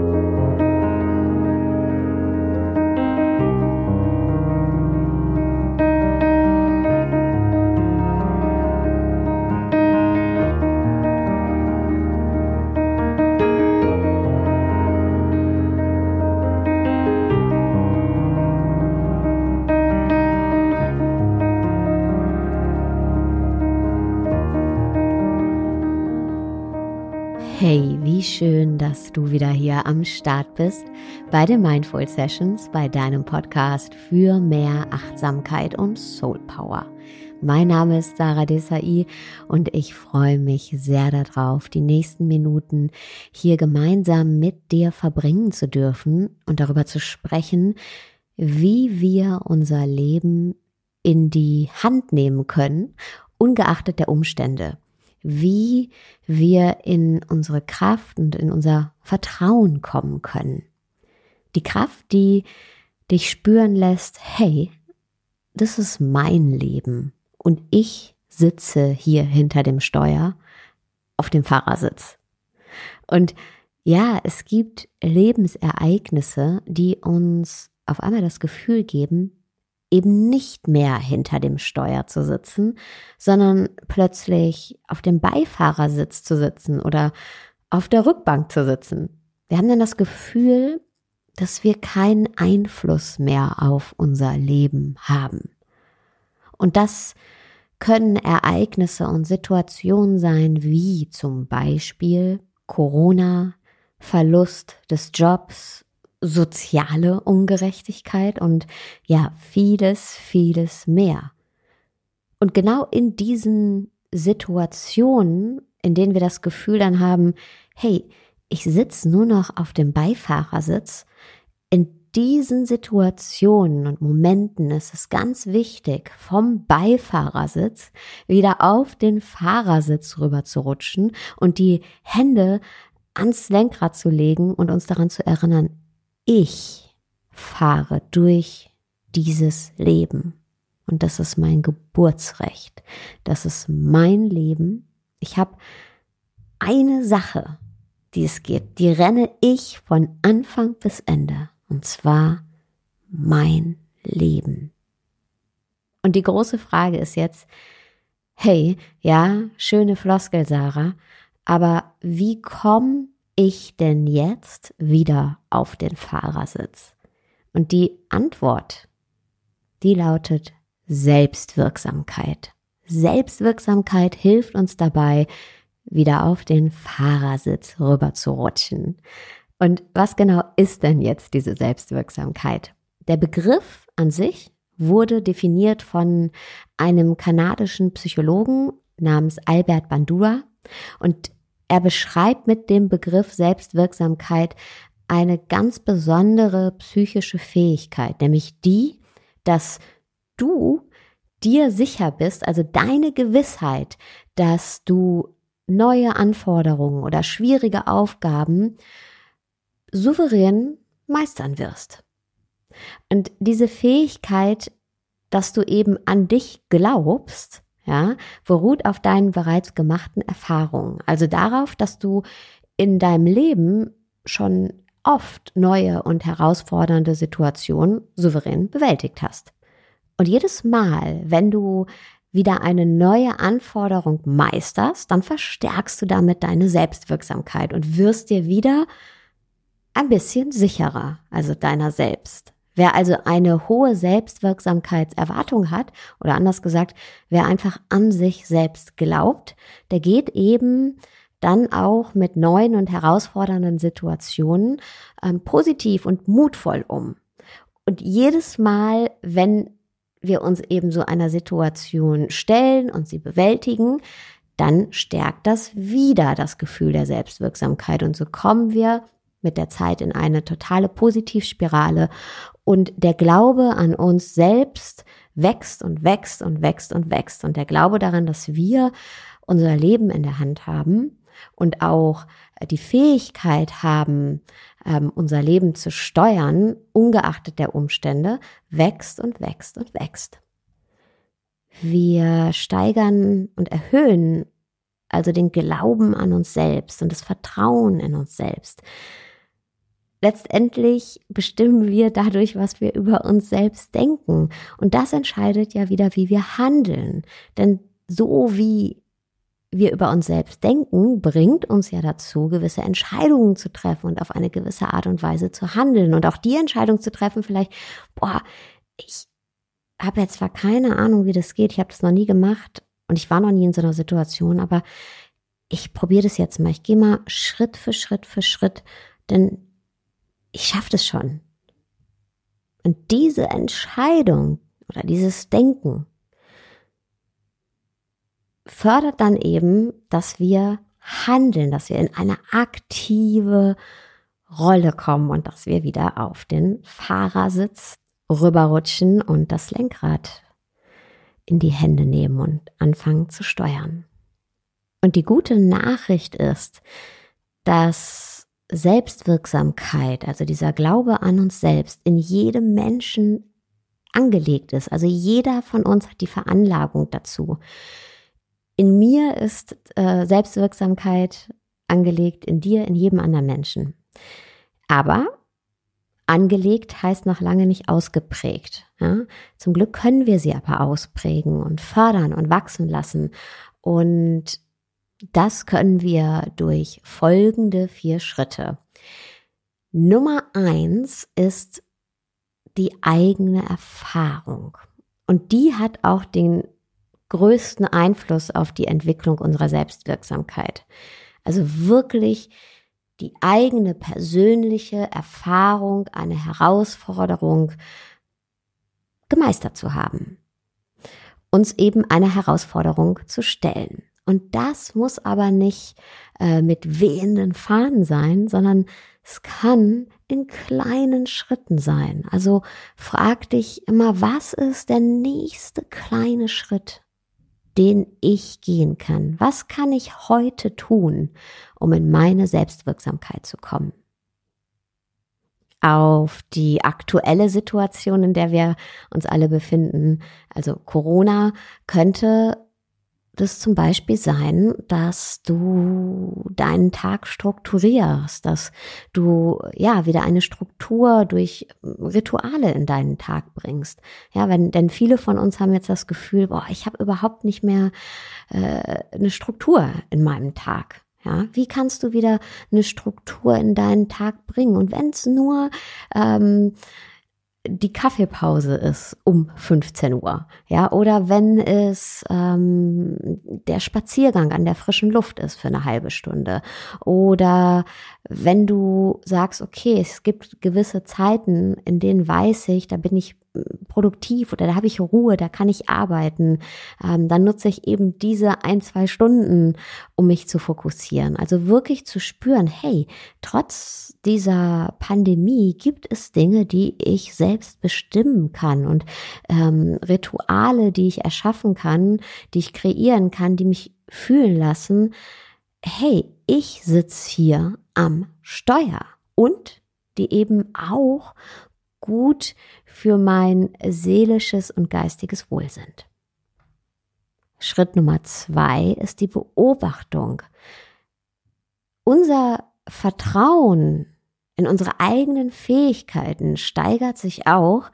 you am Start bist bei den Mindful Sessions, bei deinem Podcast für mehr Achtsamkeit und Soul Power. Mein Name ist Sarah Desai und ich freue mich sehr darauf, die nächsten Minuten hier gemeinsam mit dir verbringen zu dürfen und darüber zu sprechen, wie wir unser Leben in die Hand nehmen können, ungeachtet der Umstände wie wir in unsere Kraft und in unser Vertrauen kommen können. Die Kraft, die dich spüren lässt, hey, das ist mein Leben und ich sitze hier hinter dem Steuer auf dem Fahrersitz. Und ja, es gibt Lebensereignisse, die uns auf einmal das Gefühl geben, eben nicht mehr hinter dem Steuer zu sitzen, sondern plötzlich auf dem Beifahrersitz zu sitzen oder auf der Rückbank zu sitzen. Wir haben dann das Gefühl, dass wir keinen Einfluss mehr auf unser Leben haben. Und das können Ereignisse und Situationen sein wie zum Beispiel Corona, Verlust des Jobs soziale Ungerechtigkeit und ja, vieles, vieles mehr. Und genau in diesen Situationen, in denen wir das Gefühl dann haben, hey, ich sitze nur noch auf dem Beifahrersitz, in diesen Situationen und Momenten ist es ganz wichtig, vom Beifahrersitz wieder auf den Fahrersitz rüber zu rutschen und die Hände ans Lenkrad zu legen und uns daran zu erinnern, ich fahre durch dieses Leben. Und das ist mein Geburtsrecht. Das ist mein Leben. Ich habe eine Sache, die es gibt, die renne ich von Anfang bis Ende. Und zwar mein Leben. Und die große Frage ist jetzt, hey, ja, schöne Floskel, Sarah, aber wie komme ich denn jetzt wieder auf den Fahrersitz? Und die Antwort, die lautet Selbstwirksamkeit. Selbstwirksamkeit hilft uns dabei, wieder auf den Fahrersitz rüber zu rutschen. Und was genau ist denn jetzt diese Selbstwirksamkeit? Der Begriff an sich wurde definiert von einem kanadischen Psychologen namens Albert Bandura und er beschreibt mit dem Begriff Selbstwirksamkeit eine ganz besondere psychische Fähigkeit, nämlich die, dass du dir sicher bist, also deine Gewissheit, dass du neue Anforderungen oder schwierige Aufgaben souverän meistern wirst. Und diese Fähigkeit, dass du eben an dich glaubst, ja, beruht auf deinen bereits gemachten Erfahrungen. Also darauf, dass du in deinem Leben schon oft neue und herausfordernde Situationen souverän bewältigt hast. Und jedes Mal, wenn du wieder eine neue Anforderung meisterst, dann verstärkst du damit deine Selbstwirksamkeit und wirst dir wieder ein bisschen sicherer, also deiner selbst. Wer also eine hohe Selbstwirksamkeitserwartung hat, oder anders gesagt, wer einfach an sich selbst glaubt, der geht eben dann auch mit neuen und herausfordernden Situationen ähm, positiv und mutvoll um. Und jedes Mal, wenn wir uns eben so einer Situation stellen und sie bewältigen, dann stärkt das wieder das Gefühl der Selbstwirksamkeit. Und so kommen wir mit der Zeit in eine totale Positivspirale und der Glaube an uns selbst wächst und wächst und wächst und wächst und der Glaube daran, dass wir unser Leben in der Hand haben und auch die Fähigkeit haben, ähm, unser Leben zu steuern, ungeachtet der Umstände, wächst und wächst und wächst. Wir steigern und erhöhen also den Glauben an uns selbst und das Vertrauen in uns selbst letztendlich bestimmen wir dadurch, was wir über uns selbst denken. Und das entscheidet ja wieder, wie wir handeln. Denn so wie wir über uns selbst denken, bringt uns ja dazu, gewisse Entscheidungen zu treffen und auf eine gewisse Art und Weise zu handeln. Und auch die Entscheidung zu treffen, vielleicht, boah, ich habe jetzt zwar keine Ahnung, wie das geht, ich habe das noch nie gemacht und ich war noch nie in so einer Situation, aber ich probiere das jetzt mal. Ich gehe mal Schritt für Schritt für Schritt, denn ich schaffe das schon. Und diese Entscheidung oder dieses Denken fördert dann eben, dass wir handeln, dass wir in eine aktive Rolle kommen und dass wir wieder auf den Fahrersitz rüberrutschen und das Lenkrad in die Hände nehmen und anfangen zu steuern. Und die gute Nachricht ist, dass Selbstwirksamkeit, also dieser Glaube an uns selbst, in jedem Menschen angelegt ist. Also jeder von uns hat die Veranlagung dazu. In mir ist äh, Selbstwirksamkeit angelegt, in dir, in jedem anderen Menschen. Aber angelegt heißt noch lange nicht ausgeprägt. Ja? Zum Glück können wir sie aber ausprägen und fördern und wachsen lassen. Und das können wir durch folgende vier Schritte. Nummer eins ist die eigene Erfahrung. Und die hat auch den größten Einfluss auf die Entwicklung unserer Selbstwirksamkeit. Also wirklich die eigene persönliche Erfahrung, eine Herausforderung gemeistert zu haben. Uns eben eine Herausforderung zu stellen. Und das muss aber nicht äh, mit wehenden Fahnen sein, sondern es kann in kleinen Schritten sein. Also frag dich immer, was ist der nächste kleine Schritt, den ich gehen kann? Was kann ich heute tun, um in meine Selbstwirksamkeit zu kommen? Auf die aktuelle Situation, in der wir uns alle befinden, also Corona, könnte es zum Beispiel sein, dass du deinen Tag strukturierst, dass du ja wieder eine Struktur durch Rituale in deinen Tag bringst. Ja, wenn, denn viele von uns haben jetzt das Gefühl, boah, ich habe überhaupt nicht mehr äh, eine Struktur in meinem Tag. Ja, wie kannst du wieder eine Struktur in deinen Tag bringen? Und wenn es nur ähm, die Kaffeepause ist um 15 Uhr, ja, oder wenn es ähm, der Spaziergang an der frischen Luft ist für eine halbe Stunde, oder wenn du sagst, okay, es gibt gewisse Zeiten, in denen weiß ich, da bin ich produktiv oder da habe ich Ruhe, da kann ich arbeiten. Ähm, dann nutze ich eben diese ein, zwei Stunden, um mich zu fokussieren. Also wirklich zu spüren, hey, trotz dieser Pandemie gibt es Dinge, die ich selbst bestimmen kann und ähm, Rituale, die ich erschaffen kann, die ich kreieren kann, die mich fühlen lassen. Hey, ich sitze hier am Steuer und die eben auch gut für mein seelisches und geistiges Wohl sind. Schritt Nummer zwei ist die Beobachtung. Unser Vertrauen in unsere eigenen Fähigkeiten steigert sich auch,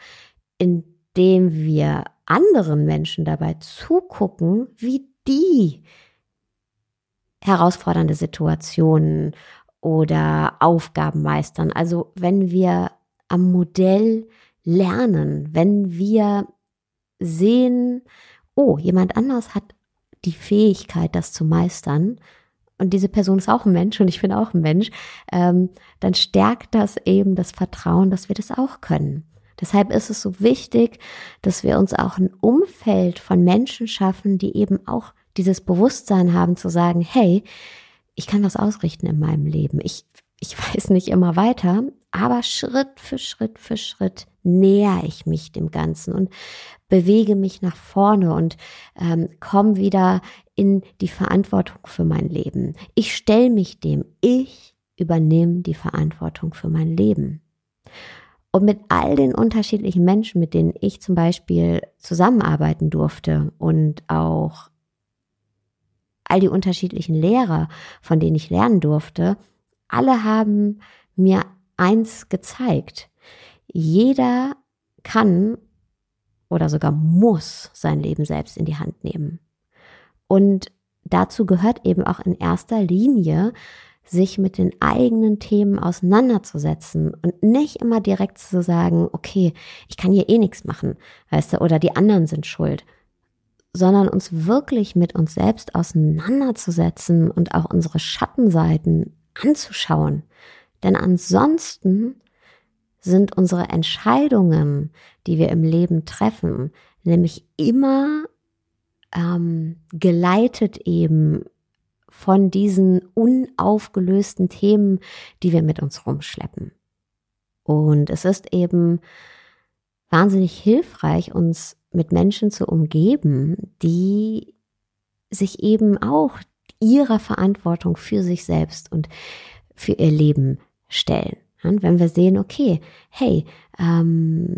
indem wir anderen Menschen dabei zugucken, wie die herausfordernde Situationen oder Aufgaben meistern. Also wenn wir am Modell lernen, wenn wir sehen, oh, jemand anders hat die Fähigkeit, das zu meistern, und diese Person ist auch ein Mensch und ich bin auch ein Mensch, ähm, dann stärkt das eben das Vertrauen, dass wir das auch können. Deshalb ist es so wichtig, dass wir uns auch ein Umfeld von Menschen schaffen, die eben auch dieses Bewusstsein haben zu sagen, hey, ich kann das ausrichten in meinem Leben. Ich, ich weiß nicht immer weiter, aber Schritt für Schritt für Schritt näher ich mich dem Ganzen und bewege mich nach vorne und ähm, komme wieder in die Verantwortung für mein Leben. Ich stelle mich dem. Ich übernehme die Verantwortung für mein Leben. Und mit all den unterschiedlichen Menschen, mit denen ich zum Beispiel zusammenarbeiten durfte und auch all die unterschiedlichen Lehrer, von denen ich lernen durfte, alle haben mir eins gezeigt. Jeder kann oder sogar muss sein Leben selbst in die Hand nehmen. Und dazu gehört eben auch in erster Linie, sich mit den eigenen Themen auseinanderzusetzen und nicht immer direkt zu sagen, okay, ich kann hier eh nichts machen, weißt du, oder die anderen sind schuld, sondern uns wirklich mit uns selbst auseinanderzusetzen und auch unsere Schattenseiten anzuschauen. Denn ansonsten sind unsere Entscheidungen, die wir im Leben treffen, nämlich immer ähm, geleitet eben von diesen unaufgelösten Themen, die wir mit uns rumschleppen. Und es ist eben wahnsinnig hilfreich, uns mit Menschen zu umgeben, die sich eben auch ihrer Verantwortung für sich selbst und für ihr Leben stellen. Und wenn wir sehen, okay, hey, ähm,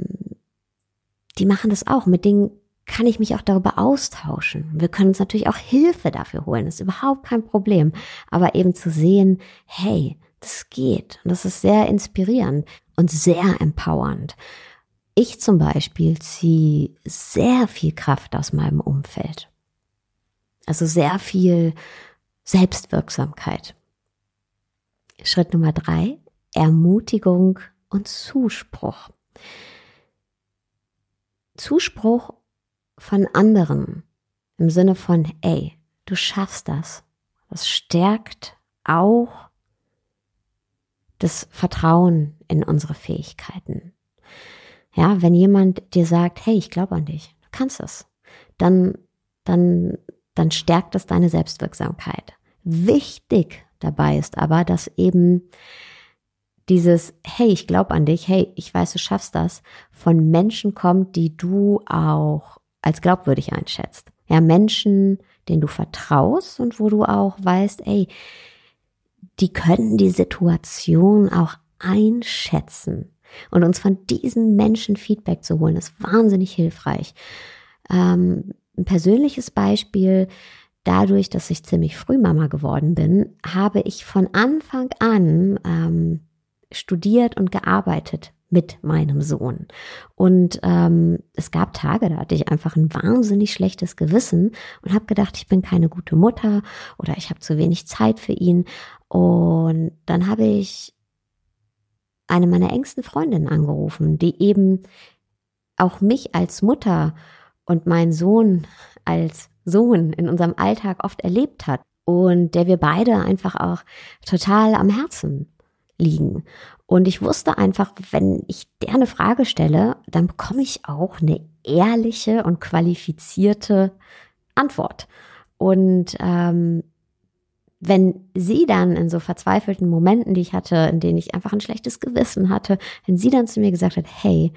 die machen das auch, mit denen kann ich mich auch darüber austauschen. Wir können uns natürlich auch Hilfe dafür holen, das ist überhaupt kein Problem. Aber eben zu sehen, hey, das geht. Und das ist sehr inspirierend und sehr empowernd. Ich zum Beispiel ziehe sehr viel Kraft aus meinem Umfeld. Also sehr viel Selbstwirksamkeit. Schritt Nummer drei, Ermutigung und Zuspruch. Zuspruch von anderen im Sinne von, ey, du schaffst das. Das stärkt auch das Vertrauen in unsere Fähigkeiten. Ja, wenn jemand dir sagt, hey, ich glaube an dich, du kannst es, dann, dann, dann stärkt das deine Selbstwirksamkeit. Wichtig dabei ist, aber dass eben dieses, hey, ich glaube an dich, hey, ich weiß, du schaffst das, von Menschen kommt, die du auch als glaubwürdig einschätzt. Ja, Menschen, denen du vertraust und wo du auch weißt, ey, die können die Situation auch einschätzen. Und uns von diesen Menschen Feedback zu holen, ist wahnsinnig hilfreich. Ähm, ein persönliches Beispiel, dadurch, dass ich ziemlich früh Mama geworden bin, habe ich von Anfang an ähm, studiert und gearbeitet mit meinem Sohn. Und ähm, es gab Tage, da hatte ich einfach ein wahnsinnig schlechtes Gewissen und habe gedacht, ich bin keine gute Mutter oder ich habe zu wenig Zeit für ihn. Und dann habe ich eine meiner engsten Freundinnen angerufen, die eben auch mich als Mutter und meinen Sohn als Sohn in unserem Alltag oft erlebt hat und der wir beide einfach auch total am Herzen liegen. Und ich wusste einfach, wenn ich der eine Frage stelle, dann bekomme ich auch eine ehrliche und qualifizierte Antwort. Und ähm, wenn sie dann in so verzweifelten Momenten, die ich hatte, in denen ich einfach ein schlechtes Gewissen hatte, wenn sie dann zu mir gesagt hat, hey,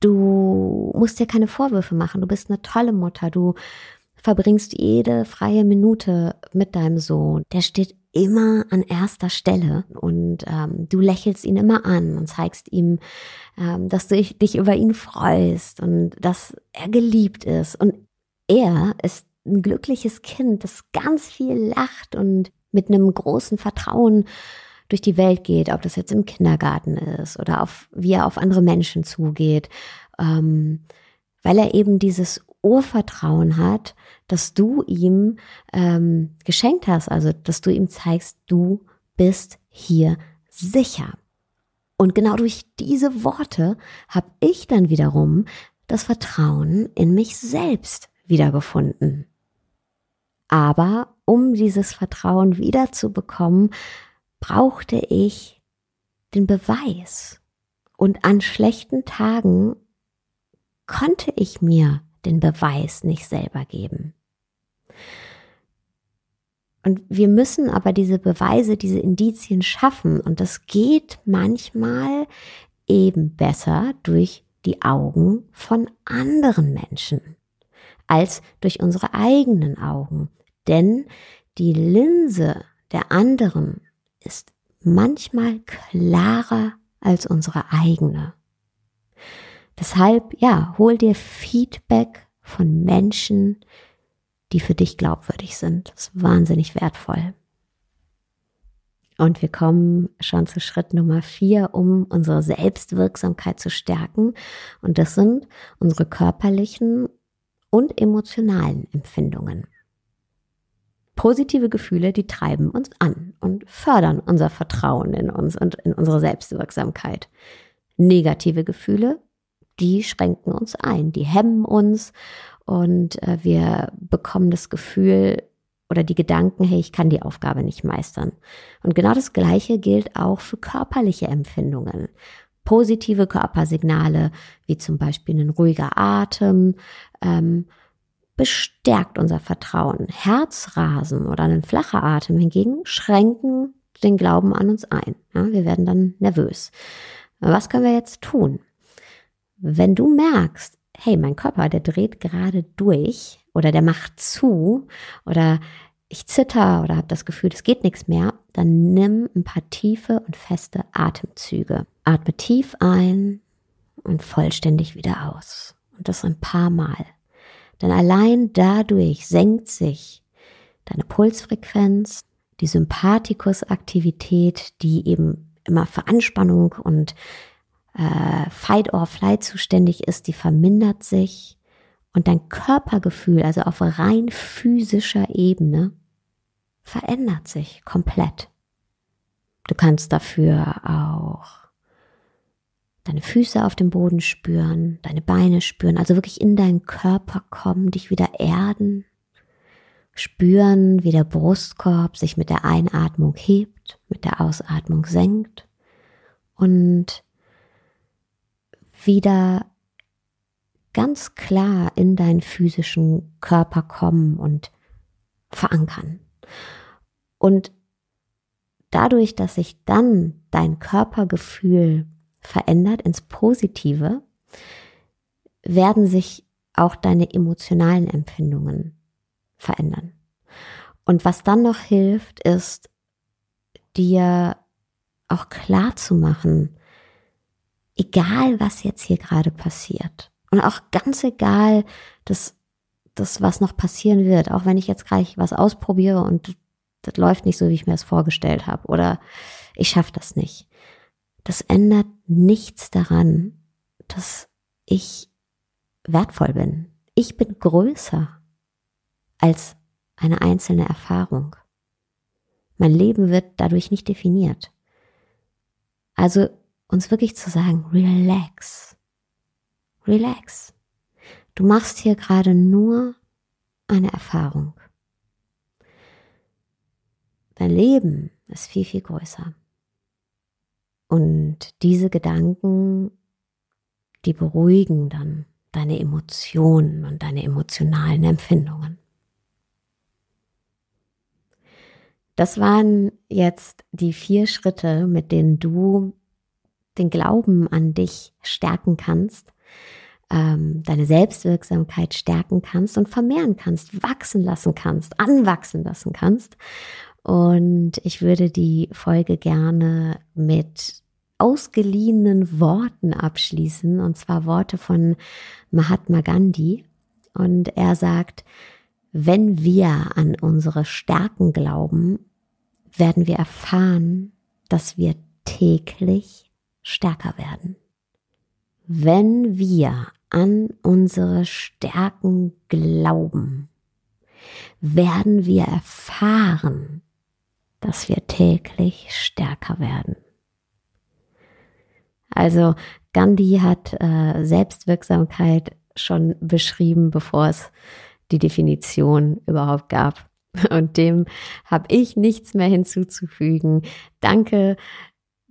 du musst dir keine Vorwürfe machen, du bist eine tolle Mutter, du verbringst jede freie Minute mit deinem Sohn. Der steht immer an erster Stelle und ähm, du lächelst ihn immer an und zeigst ihm, ähm, dass du dich über ihn freust und dass er geliebt ist. Und er ist ein glückliches Kind, das ganz viel lacht und mit einem großen Vertrauen durch die Welt geht, ob das jetzt im Kindergarten ist oder auf, wie er auf andere Menschen zugeht, ähm, weil er eben dieses Urvertrauen hat, dass du ihm ähm, geschenkt hast, also dass du ihm zeigst, du bist hier sicher. Und genau durch diese Worte habe ich dann wiederum das Vertrauen in mich selbst wiedergefunden. Aber um dieses Vertrauen wiederzubekommen, brauchte ich den Beweis. Und an schlechten Tagen konnte ich mir den Beweis nicht selber geben. Und wir müssen aber diese Beweise, diese Indizien schaffen. Und das geht manchmal eben besser durch die Augen von anderen Menschen als durch unsere eigenen Augen. Denn die Linse der anderen ist manchmal klarer als unsere eigene. Deshalb, ja, hol dir Feedback von Menschen, die für dich glaubwürdig sind. Das ist wahnsinnig wertvoll. Und wir kommen schon zu Schritt Nummer vier, um unsere Selbstwirksamkeit zu stärken. Und das sind unsere körperlichen und emotionalen Empfindungen. Positive Gefühle, die treiben uns an und fördern unser Vertrauen in uns und in unsere Selbstwirksamkeit. Negative Gefühle die schränken uns ein, die hemmen uns und äh, wir bekommen das Gefühl oder die Gedanken, hey, ich kann die Aufgabe nicht meistern. Und genau das Gleiche gilt auch für körperliche Empfindungen. Positive Körpersignale, wie zum Beispiel ein ruhiger Atem, ähm, bestärkt unser Vertrauen. Herzrasen oder ein flacher Atem hingegen schränken den Glauben an uns ein. Ja, wir werden dann nervös. Was können wir jetzt tun? Wenn du merkst, hey, mein Körper, der dreht gerade durch oder der macht zu oder ich zitter oder habe das Gefühl, es geht nichts mehr, dann nimm ein paar tiefe und feste Atemzüge. Atme tief ein und vollständig wieder aus. Und das ein paar Mal. Denn allein dadurch senkt sich deine Pulsfrequenz, die Sympathikusaktivität, die eben immer für Anspannung und äh, Fight-or-Flight zuständig ist, die vermindert sich. Und dein Körpergefühl, also auf rein physischer Ebene, verändert sich komplett. Du kannst dafür auch deine Füße auf dem Boden spüren, deine Beine spüren, also wirklich in deinen Körper kommen, dich wieder erden, spüren, wie der Brustkorb sich mit der Einatmung hebt, mit der Ausatmung senkt und wieder ganz klar in deinen physischen Körper kommen und verankern. Und dadurch, dass sich dann dein Körpergefühl verändert ins Positive, werden sich auch deine emotionalen Empfindungen verändern. Und was dann noch hilft, ist dir auch klar zu machen, egal was jetzt hier gerade passiert. Und auch ganz egal, dass das, was noch passieren wird, auch wenn ich jetzt gleich was ausprobiere und das läuft nicht so, wie ich mir das vorgestellt habe oder ich schaffe das nicht. Das ändert nichts daran, dass ich wertvoll bin. Ich bin größer als eine einzelne Erfahrung. Mein Leben wird dadurch nicht definiert. Also uns wirklich zu sagen, relax, relax. Du machst hier gerade nur eine Erfahrung. Dein Leben ist viel, viel größer. Und diese Gedanken, die beruhigen dann deine Emotionen und deine emotionalen Empfindungen. Das waren jetzt die vier Schritte, mit denen du den Glauben an dich stärken kannst, ähm, deine Selbstwirksamkeit stärken kannst und vermehren kannst, wachsen lassen kannst, anwachsen lassen kannst. Und ich würde die Folge gerne mit ausgeliehenen Worten abschließen, und zwar Worte von Mahatma Gandhi. Und er sagt, wenn wir an unsere Stärken glauben, werden wir erfahren, dass wir täglich stärker werden. Wenn wir an unsere Stärken glauben, werden wir erfahren, dass wir täglich stärker werden. Also Gandhi hat äh, Selbstwirksamkeit schon beschrieben, bevor es die Definition überhaupt gab. Und dem habe ich nichts mehr hinzuzufügen. Danke,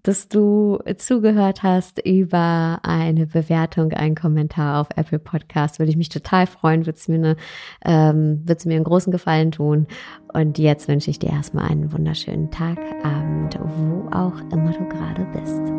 dass du zugehört hast über eine Bewertung, einen Kommentar auf Apple Podcast. Würde ich mich total freuen, würde es mir, eine, ähm, wird's mir einen großen Gefallen tun. Und jetzt wünsche ich dir erstmal einen wunderschönen Tag, Abend, wo auch immer du gerade bist.